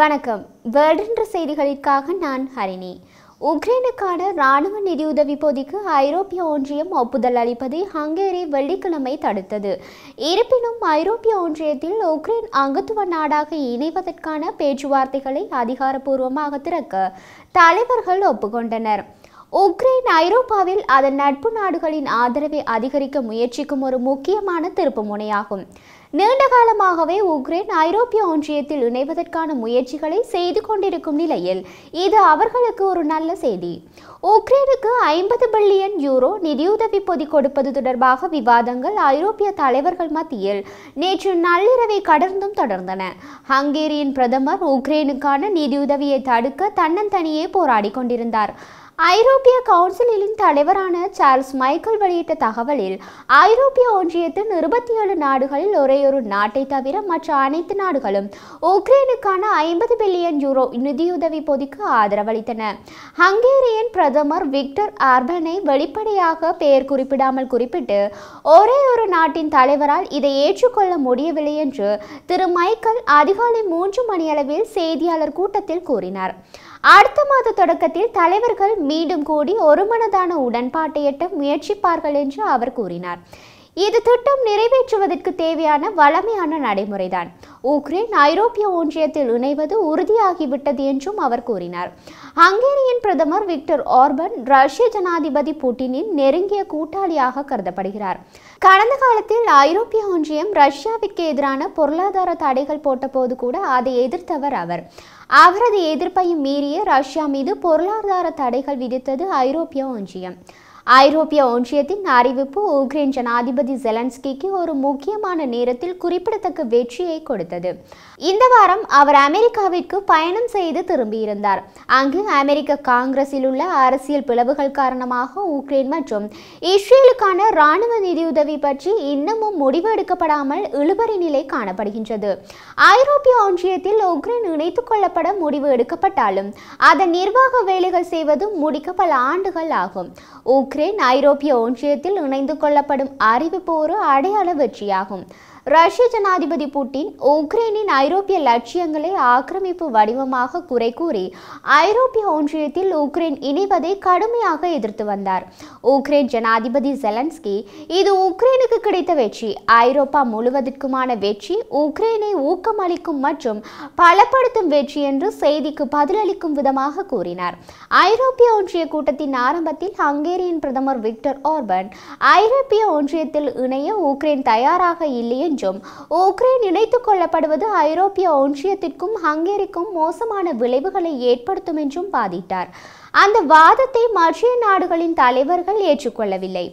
வணக்கம் வேர்டென்ற செய்திகளுக்காக நான் ஹரிணி உக்ரைனுக்கான இராணுவ நிதியுதவி பொதிக்கு ஐரோப்பிய ஒன்றியம் ஒப்புதல் அளிப்பதை ஹங்கேரி வெள்ளிக்கிழமை தடுத்தது இருப்பினும் ஐரோப்பிய ஒன்றியத்தில் உக்ரைன் அங்கத்துவ நாடாக இணைவதற்கான பேச்சுவார்த்தைகளை அதிகாரப்பூர்வமாக திறக்க தலைவர்கள் ஒப்புக்கொண்டனர் உக்ரைன் ஐரோப்பாவில் அதன் நட்பு நாடுகளின் ஆதரவை அதிகரிக்க முயற்சிக்கும் ஒரு முக்கியமான திருப்பு முனையாகும் நீண்ட காலமாகவே உக்ரைன் ஐரோப்பிய ஒன்றியத்தில் இணைவதற்கான முயற்சிகளை செய்து கொண்டிருக்கும் நிலையில் இது அவர்களுக்கு ஒரு நல்ல செய்தி உக்ரைனுக்கு ஐம்பது பில்லியன் யூரோ நிதியுதவி பொதி கொடுப்பது தொடர்பாக விவாதங்கள் ஐரோப்பிய தலைவர்கள் மத்தியில் நேற்று நள்ளிரவை கடந்தும் தொடர்ந்தன ஹங்கேரியின் பிரதமர் உக்ரைனுக்கான நிதியுதவியை தடுக்க தன்னந்தனியே போராடி கொண்டிருந்தார் ஐரோப்பிய கவுன்சிலின் தலைவரான சார்ல்ஸ் மைக்கேல் வெளியிட்ட தகவலில் ஐரோப்பிய ஒன்றியத்தின் இருபத்தி ஏழு நாடுகளில் ஒரே ஒரு நாட்டை தவிர மற்ற அனைத்து நாடுகளும் உக்ரைனுக்கான ஐம்பது பில்லியன் யூரோ நிதியுதவி பொதிக்கு ஆதரவளித்தன ஹங்கேரியன் பிரதமர் விக்டர் ஆர்பனை வெளிப்படையாக பெயர் குறிப்பிடாமல் குறிப்பிட்டு ஒரே ஒரு நாட்டின் தலைவரால் இதை ஏற்றுக்கொள்ள முடியவில்லை என்று திரு மைக்கேல் அதிகாலை மூன்று மணியளவில் செய்தியாளர் கூட்டத்தில் கூறினார் அடுத்த மாத தொடக்கத்தில் தலைவர்கள் மீண்டும் கூடி ஒருமனதான உடன்பாட்டை எட்ட முயற்சிப்பார்கள் என்று அவர் கூறினார் இது திட்டம் நிறைவேற்றுவதற்கு தேவையான வளமையான நடைமுறைதான் உக்ரைன் ஐரோப்பிய ஒன்றியத்தில் இணைவது உறுதியாகிவிட்டது என்றும் அவர் கூறினார் ஹங்கேரியின் பிரதமர் விக்டர் ஆர்பன் ரஷ்ய ஜனாதிபதி புட்டினின் நெருங்கிய கூட்டாளியாக கருதப்படுகிறார் கடந்த காலத்தில் ஐரோப்பிய ஒன்றியம் ரஷ்யாவிற்கு எதிரான பொருளாதார தடைகள் போட்டபோது கூட அதை எதிர்த்தவர் அவர் அவரது எதிர்ப்பையும் மீறிய ரஷ்யா மீது பொருளாதார தடைகள் விதித்தது ஐரோப்பிய ஒன்றியம் ஐரோப்பிய ஒன்றியத்தின் அறிவிப்பு உக்ரைன் ஜனாதிபதி ஜெலன்ஸ்கிக்கு ஒரு முக்கியமான நேரத்தில் குறிப்பிடத்தக்க வெற்றியை கொடுத்தது இந்த வாரம் அவர் அமெரிக்காவிற்கு பயணம் செய்து திரும்பியிருந்தார் அங்கு அமெரிக்க காங்கிரஸில் உள்ள அரசியல் பிளவுகள் காரணமாக உக்ரைன் மற்றும் இஸ்ரேலுக்கான இராணுவ நிதியுதவி பற்றி இன்னமும் முடிவு எடுக்கப்படாமல் இழுபறி நிலை காணப்படுகின்றது ஐரோப்பிய ஒன்றியத்தில் உக்ரைன் இணைத்துக் கொள்ளப்பட முடிவு எடுக்கப்பட்டாலும் அதன் நிர்வாக வேலைகள் செய்வது முடிக்க பல ஆண்டுகள் ஆகும் உக்ரைன் ஐரோப்பிய ஒன்றியத்தில் இணைந்து கொள்ளப்படும் அறிவிப்பு ஒரு அடையாள வெற்றியாகும் ரஷ்ய ஜனாதிபதி புட்டின் உக்ரைனின் ஐரோப்பிய லட்சியங்களை ஆக்கிரமிப்பு வடிவமாக குறை கூறி ஐரோப்பிய ஒன்றியத்தில் உக்ரைன் இணைவதை கடுமையாக எதிர்த்து வந்தார் உக்ரைன் ஜனாதிபதி ஜெலன்ஸ்கி இது உக்ரைனுக்கு கிடைத்த வெற்றி ஐரோப்பா முழுவதற்குமான வெற்றி உக்ரைனை ஊக்கமளிக்கும் மற்றும் பலப்படுத்தும் வெற்றி என்று செய்திக்கு பதிலளிக்கும் விதமாக கூறினார் ஐரோப்பிய ஒன்றிய கூட்டத்தின் ஆரம்பத்தில் ஹங்கேரியின் பிரதமர் விக்டர் ஆர்பன் ஐரோப்பிய ஒன்றியத்தில் இணைய உக்ரைன் தயாராக இல்லை என்றும் உக்ரைன் இணைத்துக் கொள்ளப்படுவது ஐரோப்பிய ஒன்றியத்திற்கும் ஹங்கேரிக்கும் மோசமான விளைவுகளை ஏற்படுத்தும் என்றும் பாதிட்டார் அந்த வாதத்தை மற்ற நாடுகளின் தலைவர்கள் ஏற்றுக்கொள்ளவில்லை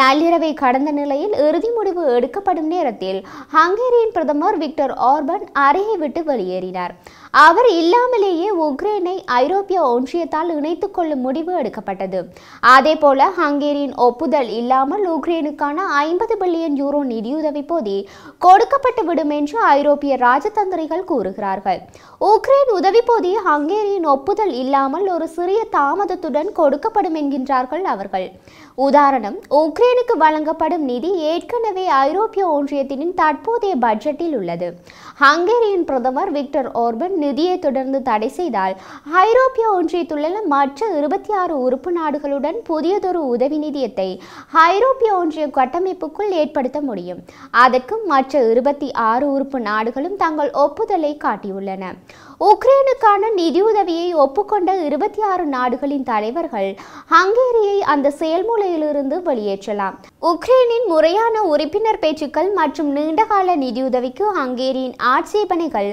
நள்ளிரவை கடந்த நிலையில் இறுதி முடிவு எடுக்கப்படும் நேரத்தில் ஹங்கேரியின் பிரதமர் விக்டர் ஆர்பன் அறையை விட்டு வெளியேறினார் அவர் இல்லாமலேயே உக்ரைனை ஐரோப்பிய ஒன்றியத்தால் இணைத்துக் கொள்ளும் முடிவு எடுக்கப்பட்டது அதே போல ஹங்கேரியின் ஒப்புதல் இல்லாமல் உக்ரைனுக்கான ஐம்பது பில்லியன் யூரோ நிதியுதவி போதி கொடுக்கப்பட்டு விடும் என்று ஐரோப்பிய ராஜதந்திரிகள் கூறுகிறார்கள் உக்ரைன் உதவி போதி ஹங்கேரியின் ஒப்புதல் இல்லாமல் ஒரு சிறிய தா தாமதத்துடன் கொடுக்கப்படும் என்கின்றார்கள் அவர்கள் உதாரணம் உக்ரைனுக்கு வழங்கப்படும் நிதி ஏற்கனவே ஐரோப்பிய ஒன்றியத்தின் தற்போதைய பட்ஜெட்டில் உள்ளது ஹங்கேரியின் பிரதமர் விக்டர் ஓர்பன் நிதியை தொடர்ந்து தடை செய்தால் ஐரோப்பிய ஒன்றியத்துள்ள மற்ற இருபத்தி ஆறு உறுப்பு நாடுகளுடன் புதியதொரு உதவி நிதியத்தை ஐரோப்பிய ஒன்றிய கட்டமைப்புக்குள் ஏற்படுத்த முடியும் அதற்கு மற்ற இருபத்தி ஆறு உறுப்பு நாடுகளும் தங்கள் ஒப்புதலை காட்டியுள்ளன உக்ரைனுக்கான நிதியுதவியை ஒப்புக்கொண்ட இருபத்தி ஆறு நாடுகளின் தலைவர்கள் ஹங்கேரியை அந்த செயல்முறையிலிருந்து வெளியேற்றலாம் உக்ரைனின் முறையான உறுப்பினர் பேச்சுக்கள் மற்றும் நீண்டகால நிதியுதவிக்கு ஹங்கேரியின் ஆட்சேபனைகள்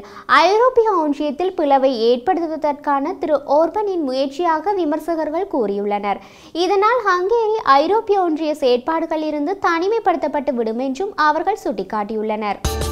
ஐரோப்பிய ஒன்றியத்தில் பிளவை ஏற்படுத்துவதற்கான திரு ஓர்பனின் முயற்சியாக விமர்சகர்கள் கூறியுள்ளனர் இதனால் ஹங்கேரி ஐரோப்பிய ஒன்றிய செயற்பாடுகளிலிருந்து தனிமைப்படுத்தப்பட்டு விடும் என்றும் அவர்கள் சுட்டிக்காட்டியுள்ளனர்